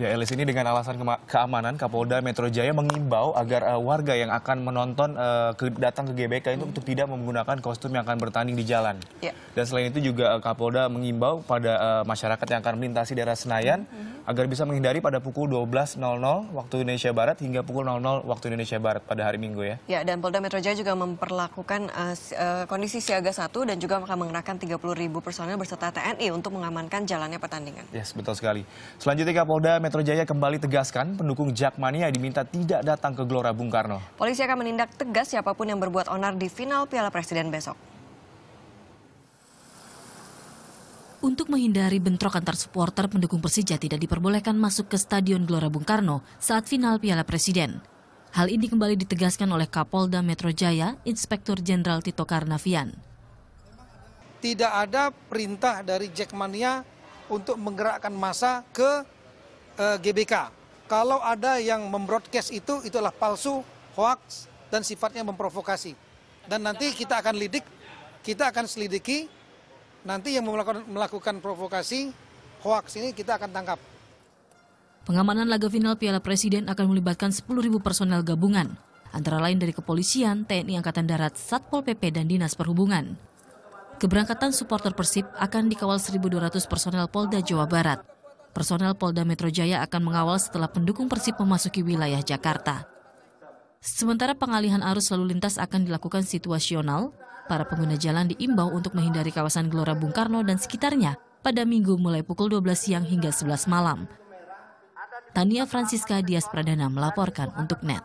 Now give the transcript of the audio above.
Ya, Elis ini dengan alasan keamanan, Kapolda Metro Jaya mengimbau agar uh, warga yang akan menonton uh, ke datang ke GBK itu hmm. untuk tidak menggunakan kostum yang akan bertanding di jalan. Ya. Dan selain itu juga uh, Kapolda mengimbau pada uh, masyarakat yang akan melintasi daerah Senayan hmm. agar bisa menghindari pada pukul 12.00 waktu Indonesia Barat hingga pukul 00 waktu Indonesia Barat pada hari Minggu ya. Ya, dan Polda Metro Jaya juga memperlakukan uh, kondisi siaga satu dan juga akan mengerahkan 30.000 personel berserta TNI untuk mengamankan jalannya pertandingan. Yes, betul sekali. Selanjutnya Kapolda Metro Metro Jaya kembali tegaskan pendukung Jakmania diminta tidak datang ke Gelora Bung Karno. Polisi akan menindak tegas siapapun yang berbuat onar di final Piala Presiden besok. Untuk menghindari bentrok antar supporter, pendukung Persija tidak diperbolehkan masuk ke Stadion Gelora Bung Karno saat final Piala Presiden. Hal ini kembali ditegaskan oleh Kapolda Metro Jaya, Inspektur Jenderal Tito Karnavian. Tidak ada perintah dari Jackmania untuk menggerakkan massa ke uh, GBK. Kalau ada yang membroadcast itu, itulah palsu, hoax, dan sifatnya memprovokasi. Dan nanti kita akan lidik, kita akan selidiki, nanti yang melakukan, melakukan provokasi, hoax ini kita akan tangkap. Pengamanan laga final Piala Presiden akan melibatkan 10.000 personel gabungan, antara lain dari kepolisian, TNI Angkatan Darat, Satpol PP, dan Dinas Perhubungan. Keberangkatan supporter Persib akan dikawal 1.200 personel Polda Jawa Barat. Personel Polda Metro Jaya akan mengawal setelah pendukung Persib memasuki wilayah Jakarta. Sementara pengalihan arus lalu lintas akan dilakukan situasional, para pengguna jalan diimbau untuk menghindari kawasan Gelora Bung Karno dan sekitarnya pada minggu mulai pukul 12 siang hingga 11 malam. Tania Francisca Dias Pradana melaporkan untuk NET.